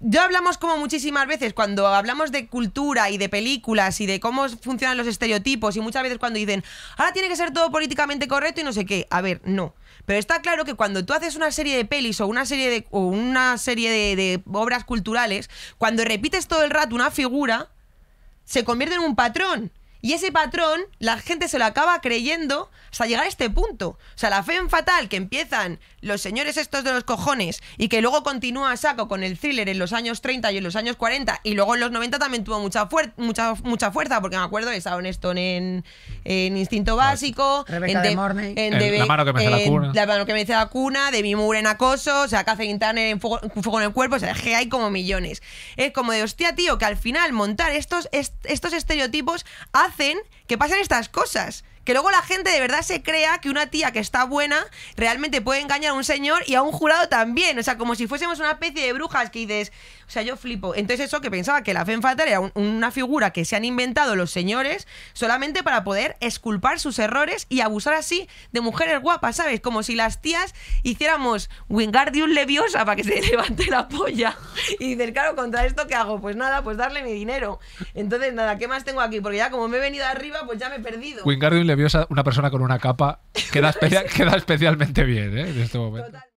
ya hablamos como muchísimas veces cuando hablamos de cultura y de películas y de cómo funcionan los estereotipos y muchas veces cuando dicen, ahora tiene que ser todo políticamente correcto y no sé qué. A ver, no. Pero está claro que cuando tú haces una serie de pelis o una serie de, o una serie de, de obras culturales, cuando repites todo el rato una figura, se convierte en un patrón. Y ese patrón, la gente se lo acaba creyendo hasta llegar a este punto. O sea, la fe en fatal que empiezan los señores estos de los cojones y que luego continúa saco con el thriller en los años 30 y en los años 40 y luego en los 90 también tuvo mucha, mucha, mucha fuerza, porque me acuerdo de Sao Stone en, en Instinto pues, Básico, en, de, de La mano que me dice la cuna, de en Acoso, o sea, Catherine Internet en fuego, en el cuerpo, o sea, hay como millones. Es como de, hostia, tío, que al final montar estos, estos estereotipos hacen que pasen estas cosas. Que luego la gente de verdad se crea que una tía que está buena realmente puede engañar a un señor y a un jurado también. O sea, como si fuésemos una especie de brujas que dices. O sea, yo flipo. Entonces, eso que pensaba que la en era una figura que se han inventado los señores solamente para poder esculpar sus errores y abusar así de mujeres guapas, ¿sabes? Como si las tías hiciéramos Wingardium Leviosa para que se levante la polla. Y dices, claro, contra esto, ¿qué hago? Pues nada, pues darle mi dinero. Entonces, nada, ¿qué más tengo aquí? Porque ya como me he venido arriba, pues ya me he perdido. Wingardium Leviosa una persona con una capa queda, especia, queda especialmente bien ¿eh? en este momento.